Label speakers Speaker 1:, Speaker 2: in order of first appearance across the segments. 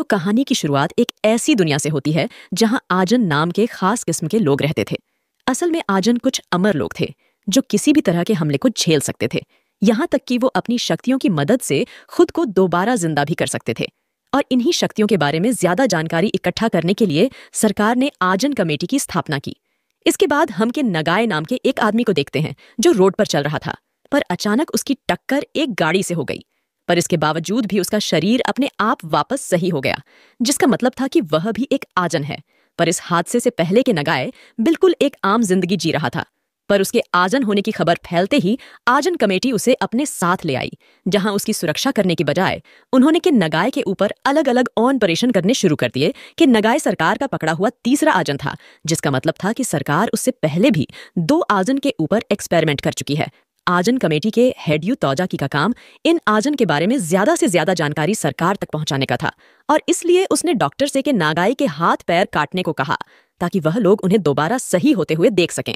Speaker 1: तो कहानी की शुरुआत एक ऐसी दुनिया से होती है जहां आजन नाम के खास किस्म के लोग रहते थे असल में आजन कुछ अमर लोग थे जो किसी भी तरह के हमले को झेल सकते थे यहां तक कि वो अपनी शक्तियों की मदद से खुद को दोबारा जिंदा भी कर सकते थे और इन्हीं शक्तियों के बारे में ज्यादा जानकारी इकट्ठा करने के लिए सरकार ने आजन कमेटी की स्थापना की इसके बाद हम के नगाए नाम के एक आदमी को देखते हैं जो रोड पर चल रहा था पर अचानक उसकी टक्कर एक गाड़ी से हो गई पर इसके बावजूद भी उसका शरीर अपने आप वापस सही हो गया जिसका मतलब था कि वह भी एक आजन है पर इस हादसे से पहले के नगाए बिल्कुल एक आम जिंदगी जी रहा था पर उसके आजन होने की खबर फैलते ही आजन कमेटी उसे अपने साथ ले आई जहां उसकी सुरक्षा करने की बजाय उन्होंने के नगाए के ऊपर अलग अलग ऑन परेशन करने शुरू कर दिए कि नगाए सरकार का पकड़ा हुआ तीसरा आजन था जिसका मतलब था कि सरकार उससे पहले भी दो आजन के ऊपर एक्सपेरिमेंट कर चुकी है आजन कमेटी के हेड यू की का काम इन आजन के बारे में ज्यादा से ज्यादा जानकारी सरकार तक पहुंचाने का था और इसलिए उसने डॉक्टर से के नागाई के हाथ पैर काटने को कहा ताकि वह लोग उन्हें दोबारा सही होते हुए देख सकें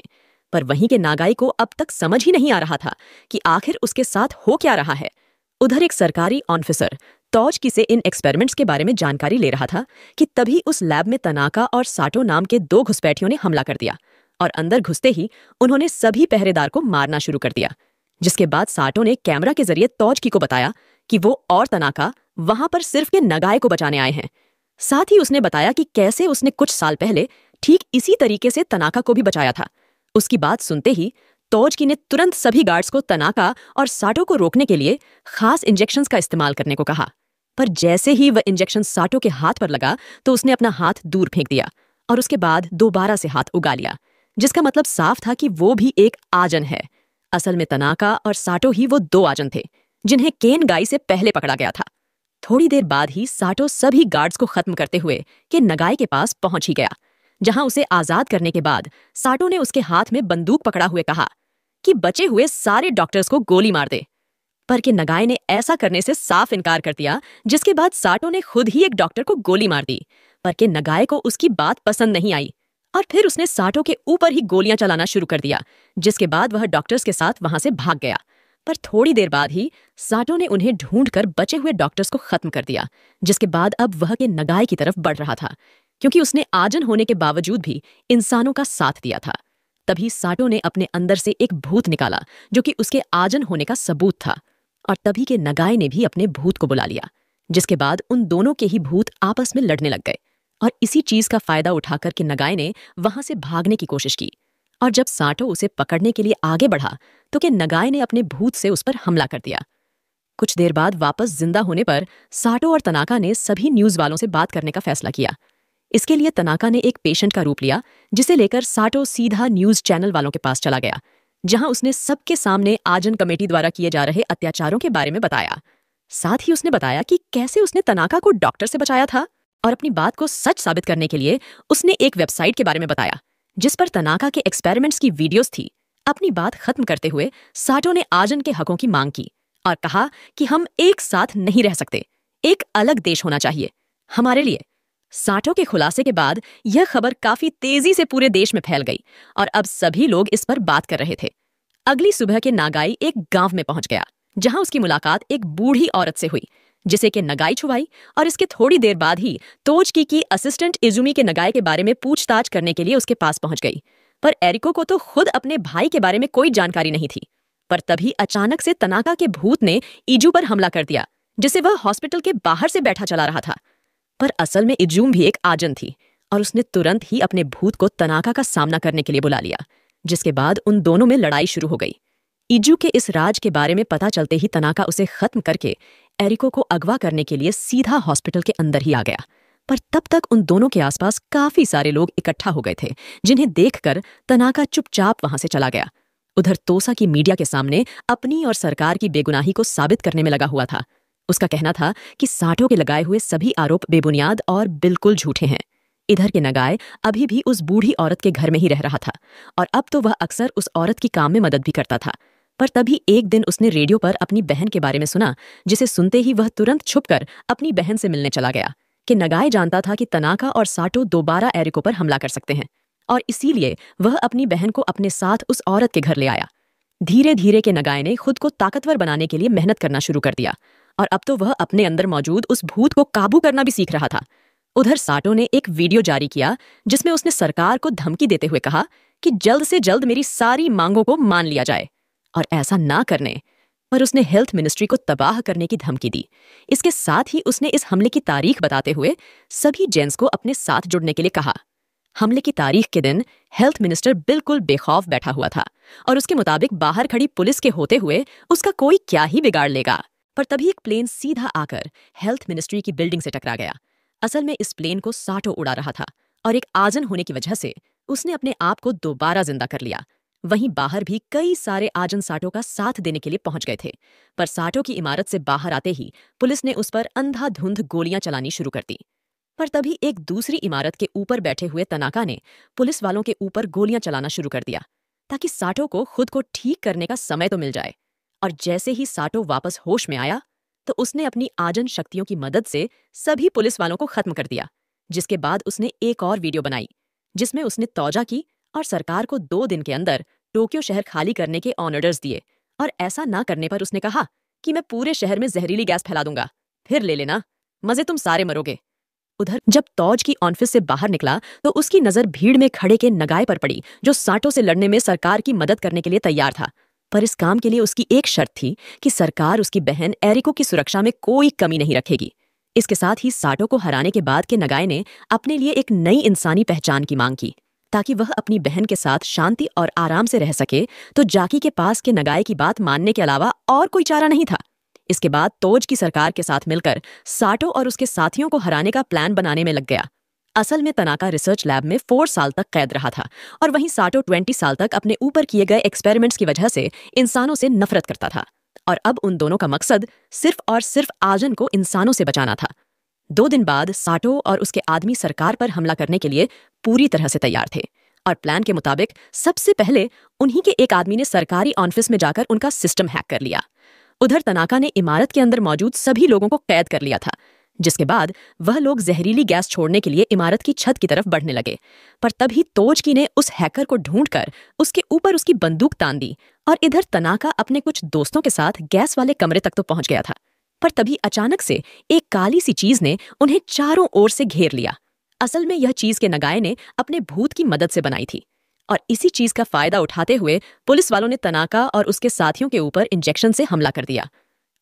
Speaker 1: पर वहीं के नागाई को अब तक समझ ही नहीं आ रहा था कि आखिर उसके साथ हो क्या रहा है उधर एक सरकारी ऑफिसर तौज की से इन एक्सपेरिमेंट्स के बारे में जानकारी ले रहा था कि तभी उस लैब में तनाका और साटो नाम के दो घुसपैठियों ने हमला कर दिया और अंदर घुसते ही उन्होंने सभी पहरेदार को मारना शुरू कर दिया जिसके बाद साटो ने कैमरा के जरिए तौजकी को बताया कि वो और तनाका वहां पर सिर्फ के नगाए को बचाने आए हैं साथ ही उसने बताया कि कैसे उसने कुछ साल पहले ठीक इसी तरीके से तनाका को भी बचाया था उसकी बात सुनते ही तौजकी ने तुरंत सभी गार्ड्स को तनाका और साटो को रोकने के लिए खास इंजेक्शन का इस्तेमाल करने को कहा पर जैसे ही वह इंजेक्शन साटो के हाथ पर लगा तो उसने अपना हाथ दूर फेंक दिया और उसके बाद दोबारा से हाथ उगा लिया जिसका मतलब साफ था कि वो भी एक आजन है असल में तनाका और साटो ही वो दो आजन थे जिन्हें केन गाई से पहले पकड़ा गया था थोड़ी देर बाद ही साटो सभी गार्ड्स को खत्म करते हुए के नगाई के पास पहुंच ही गया जहां उसे आजाद करने के बाद साटो ने उसके हाथ में बंदूक पकड़ा हुए कहा कि बचे हुए सारे डॉक्टर्स को गोली मार दे पर के नगाई ने ऐसा करने से साफ इनकार कर दिया जिसके बाद साटो ने खुद ही एक डॉक्टर को गोली मार दी पर के नगाई को उसकी बात पसंद नहीं आई और फिर उसने साठो के ऊपर ही गोलियां चलाना शुरू कर दिया जिसके बाद वह डॉक्टर्स के साथ वहां से भाग गया पर थोड़ी देर बाद ही साटो ने उन्हें ढूंढकर बचे हुए डॉक्टर्स को खत्म कर दिया जिसके बाद अब वह के नगाए की तरफ बढ़ रहा था क्योंकि उसने आजन होने के बावजूद भी इंसानों का साथ दिया था तभी साटो ने अपने अंदर से एक भूत निकाला जो कि उसके आजन होने का सबूत था और तभी के नगाए ने भी अपने भूत को बुला लिया जिसके बाद उन दोनों के ही भूत आपस में लड़ने लग गए और इसी चीज का फायदा उठाकर के नगाई ने वहां से भागने की कोशिश की और जब साटो उसे पकड़ने के लिए आगे बढ़ा तो कि नगाई ने अपने भूत से उस पर हमला कर दिया कुछ देर बाद वापस जिंदा होने पर साटो और तनाका ने सभी न्यूज वालों से बात करने का फैसला किया इसके लिए तनाका ने एक पेशेंट का रूप लिया जिसे लेकर साटो सीधा न्यूज चैनल वालों के पास चला गया जहां उसने सबके सामने आजन कमेटी द्वारा किए जा रहे अत्याचारों के बारे में बताया साथ ही उसने बताया कि कैसे उसने तनाका को डॉक्टर से बचाया था और अपनी बात को सच साबित करने के लिए उसने एक वेबसाइट के बारे में बताया जिस पर तनाका के एक्सपेरिमेंट्स की वीडियोस थी अपनी बात खत्म करते हुए साटो ने आजन के हकों की मांग की और कहा कि हम एक साथ नहीं रह सकते एक अलग देश होना चाहिए हमारे लिए साठों के खुलासे के बाद यह खबर काफी तेजी से पूरे देश में फैल गई और अब सभी लोग इस पर बात कर रहे थे अगली सुबह के नागाई एक गांव में पहुंच गया जहां उसकी मुलाकात एक बूढ़ी औरत से हुई जिसे के नगाई छुवाई और इसके थोड़ी देर बाद ही तोजकी की असिस्टेंट इजुमी के नगाई के बारे में पूछताछ करने के लिए उसके पास पहुंच गई पर एरिको को तो खुद अपने भाई के बारे में कोई जानकारी नहीं थी पर तभी अचानक से तनाका के भूत ने इजू पर हमला कर दिया जिसे वह हॉस्पिटल के बाहर से बैठा चला रहा था पर असल में इजूम भी एक आजन थी और उसने तुरंत ही अपने भूत को तनाका का सामना करने के लिए बुला लिया जिसके बाद उन दोनों में लड़ाई शुरू हो गई इजू के इस राज के बारे में पता चलते ही तनाका उसे खत्म करके एरिको को अगवा करने के लिए सीधा हॉस्पिटल के अंदर ही आ गया पर तब तक उन दोनों के आसपास काफी सारे लोग इकट्ठा हो गए थे जिन्हें देखकर तनाका चुपचाप वहां से चला गया उधर तोसा की मीडिया के सामने अपनी और सरकार की बेगुनाही को साबित करने में लगा हुआ था उसका कहना था कि साठों के लगाए हुए सभी आरोप बेबुनियाद और बिल्कुल झूठे हैं इधर के नगाए अभी भी उस बूढ़ी औरत के घर में ही रह रहा था और अब तो वह अक्सर उस औरत की काम में मदद भी करता था पर तभी एक दिन उसने रेडियो पर अपनी बहन के बारे में सुना जिसे सुनते ही वह तुरंत छुपकर अपनी बहन से मिलने चला गया कि नगाए जानता था कि तनाका और साटो दोबारा एरिको पर हमला कर सकते हैं और इसीलिए वह अपनी बहन को अपने साथ उस औरत के घर ले आया धीरे धीरे के नगाए ने खुद को ताकतवर बनाने के लिए मेहनत करना शुरू कर दिया और अब तो वह अपने अंदर मौजूद उस भूत को काबू करना भी सीख रहा था उधर साटो ने एक वीडियो जारी किया जिसमें उसने सरकार को धमकी देते हुए कहा कि जल्द से जल्द मेरी सारी मांगों को मान लिया जाए और ऐसा ना करने पर उसने हेल्थ मिनिस्ट्री को तबाह करने की धमकी दी इसके साथ ही उसने इस हमले की तारीख बताते हुए सभी जेंट्स को अपने साथ जुड़ने के लिए कहा हमले की तारीख के दिन हेल्थ मिनिस्टर बिल्कुल बेखौफ बैठा हुआ था और उसके मुताबिक बाहर खड़ी पुलिस के होते हुए उसका कोई क्या ही बिगाड़ लेगा पर तभी एक प्लेन सीधा आकर हेल्थ मिनिस्ट्री की बिल्डिंग से टकरा गया असल में इस प्लेन को साटो उड़ा रहा था और एक आजन होने की वजह से उसने अपने आप को दोबारा जिंदा कर लिया वहीं बाहर भी कई सारे आजन साटो का साथ देने के लिए पहुंच गए थे पर साटो की इमारत से बाहर आते ही पुलिस ने उस पर अंधाधुंध गोलियां चलानी शुरू कर दी पर तभी एक दूसरी इमारत के ऊपर बैठे हुए तनाका ने पुलिस वालों के ऊपर गोलियां चलाना शुरू कर दिया ताकि साटो को खुद को ठीक करने का समय तो मिल जाए और जैसे ही साटो वापस होश में आया तो उसने अपनी आजन शक्तियों की मदद से सभी पुलिस वालों को खत्म कर दिया जिसके बाद उसने एक और वीडियो बनाई जिसमें उसने तोजा की और सरकार को दो दिन के अंदर टोक्यो शहर खाली करने के ऑनर्डर्स दिए और ऐसा ना करने पर उसने कहा कि मैं पूरे शहर में जहरीली गैस फैला दूंगा फिर ले लेना मजे तुम सारे मरोगे उधर जब तौज की ऑफिस से बाहर निकला तो उसकी नजर भीड़ में खड़े के नगाए पर पड़ी जो साटों से लड़ने में सरकार की मदद करने के लिए तैयार था पर इस काम के लिए उसकी एक शर्त थी कि सरकार उसकी बहन एरिको की सुरक्षा में कोई कमी नहीं रखेगी इसके साथ ही साटो को हराने के बाद के नगाए ने अपने लिए एक नई इंसानी पहचान की मांग की ताकि वह अपनी बहन के साथ शांति और आराम से रह सके तो जाकी के पास के नगाए की बात मानने के अलावा और कोई चारा नहीं था इसके बाद तोज की सरकार के साथ मिलकर साटो और उसके साथियों को हराने का प्लान बनाने में लग गया असल में तनाका रिसर्च लैब में फोर साल तक कैद रहा था और वहीं साटो ट्वेंटी साल तक अपने ऊपर किए गए एक्सपेरिमेंट्स की वजह से इंसानों से नफरत करता था और अब उन दोनों का मकसद सिर्फ और सिर्फ आजन को इंसानों से बचाना था दो दिन बाद साटो और उसके आदमी सरकार पर हमला करने के लिए पूरी तरह से तैयार थे और प्लान के मुताबिक सबसे पहले उन्हीं के एक आदमी ने सरकारी ऑफिस में जाकर उनका सिस्टम हैक कर लिया उधर तनाका ने इमारत के अंदर मौजूद सभी लोगों को कैद कर लिया था जिसके बाद वह लोग जहरीली गैस छोड़ने के लिए इमारत की छत की तरफ बढ़ने लगे पर तभी तोजकी ने उस हैकर को ढूंढकर उसके ऊपर उसकी बंदूक तान दी और इधर तनाका अपने कुछ दोस्तों के साथ गैस वाले कमरे तक तो पहुंच गया था पर तभी अचानक से एक काली सी चीज ने उन्हें चारों ओर से घेर लिया असल में यह चीज के नगाए ने अपने भूत की मदद से बनाई थी और इसी चीज का फायदा उठाते हुए पुलिस वालों ने तनाका और उसके साथियों के ऊपर इंजेक्शन से हमला कर दिया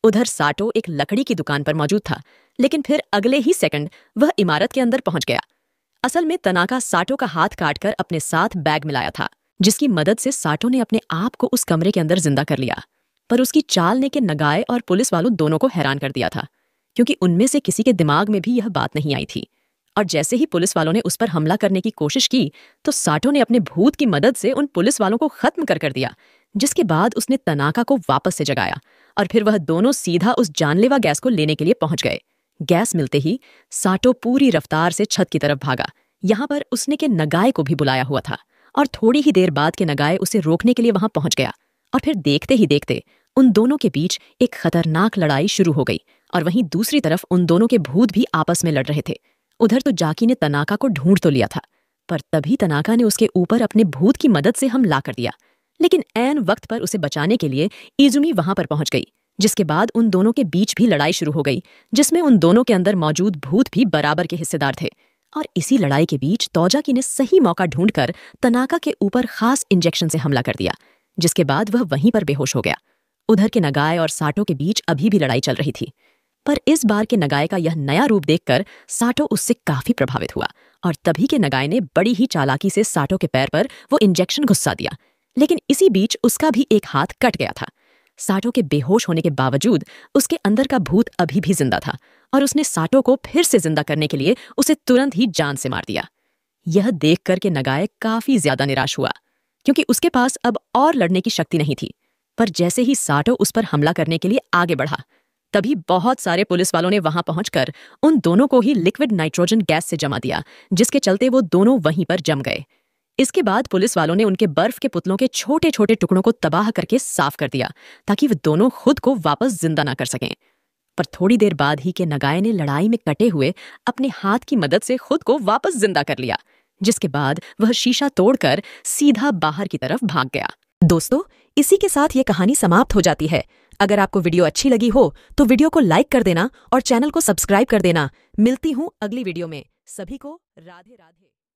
Speaker 1: उधर साटो एक लकड़ी की दुकान पर मौजूद था लेकिन फिर अगले ही सेकंड वह इमारत के अंदर पहुंच गया असल में तनाका साटो का हाथ काटकर अपने साथ बैग मिलाया था जिसकी मदद से साटो ने अपने आप को उस कमरे के अंदर जिंदा कर लिया पर उसकी चाल ने के नगाए और पुलिस वालों दोनों को हैरान कर दिया था क्योंकि उनमें से किसी के दिमाग में भी यह बात नहीं आई थी और जैसे ही पुलिस वालों ने उस पर हमला करने की कोशिश की तो साठो ने अपने भूत की मदद से उन पुलिस वालों को खत्म कर कर दिया जिसके बाद उसने तनाका को वापस से जगाया और फिर वह दोनों सीधा उस जानलेवा गैस को लेने के लिए पहुंच गए गैस मिलते ही साटो पूरी रफ्तार से छत की तरफ भागा यहां पर उसने के नगाए को भी बुलाया हुआ था और थोड़ी ही देर बाद के नगाए उसे रोकने के लिए वहां पहुंच गया और फिर देखते ही देखते उन दोनों के बीच एक खतरनाक लड़ाई शुरू हो गई और वहीं दूसरी तरफ उन दोनों के भूत भी आपस में लड़ रहे थे उधर तो जाकी ने तनाका को ढूंढ तो लिया था पर तभी तनाका ने उसके ऊपर अपने भूत की मदद से हमला कर दिया लेकिन ऐन वक्त पर उसे बचाने के लिए इजुमी वहां पर पहुंच गई जिसके बाद उन दोनों के बीच भी लड़ाई शुरू हो गई जिसमें उन दोनों के अंदर मौजूद भूत भी बराबर के हिस्सेदार थे और इसी लड़ाई के बीच तौजाकी ने सही मौका ढूंढकर तनाका के ऊपर खास इंजेक्शन से हमला कर दिया जिसके बाद वह वहीं पर बेहोश हो गया उधर के नगाए और साटो के बीच अभी भी लड़ाई चल रही थी पर इस बार के नगाए का यह नया रूप देखकर साटो उससे काफी प्रभावित हुआ और तभी के नगाए ने बड़ी ही चालाकी से साटो के पैर पर वो इंजेक्शन घुस्सा दिया लेकिन इसी बीच उसका भी एक हाथ कट गया था साटो के बेहोश होने के बावजूद उसके अंदर का भूत अभी भी जिंदा था और उसने साटो को फिर से जिंदा करने के लिए उसे तुरंत ही जान से मार दिया यह देख कर के नगाए काफी ज्यादा निराश हुआ क्योंकि उसके पास अब और लड़ने की शक्ति नहीं थी पर जैसे ही साटो उस पर हमला करने के लिए आगे बढ़ा तभी बहुत सारे पुलिस वालों ने वहां पहुंचकर उन दोनों को ही लिक्विड नाइट्रोजन गैस से जमा दिया जिसके चलते वो दोनों वहीं पर जम गए इसके बाद पुलिस वालों ने उनके बर्फ के पुतलों के छोटे छोटे टुकड़ों को तबाह करके साफ कर दिया ताकि वे दोनों खुद को वापस जिंदा ना कर सकें पर थोड़ी देर बाद ही के नगाए ने लड़ाई में कटे हुए अपने हाथ की मदद से खुद को वापस जिंदा कर लिया जिसके बाद वह शीशा तोड़कर सीधा बाहर की तरफ भाग गया दोस्तों इसी के साथ ये कहानी समाप्त हो जाती है अगर आपको वीडियो अच्छी लगी हो तो वीडियो को लाइक कर देना और चैनल को सब्सक्राइब कर देना मिलती हूँ अगली वीडियो में सभी को राधे राधे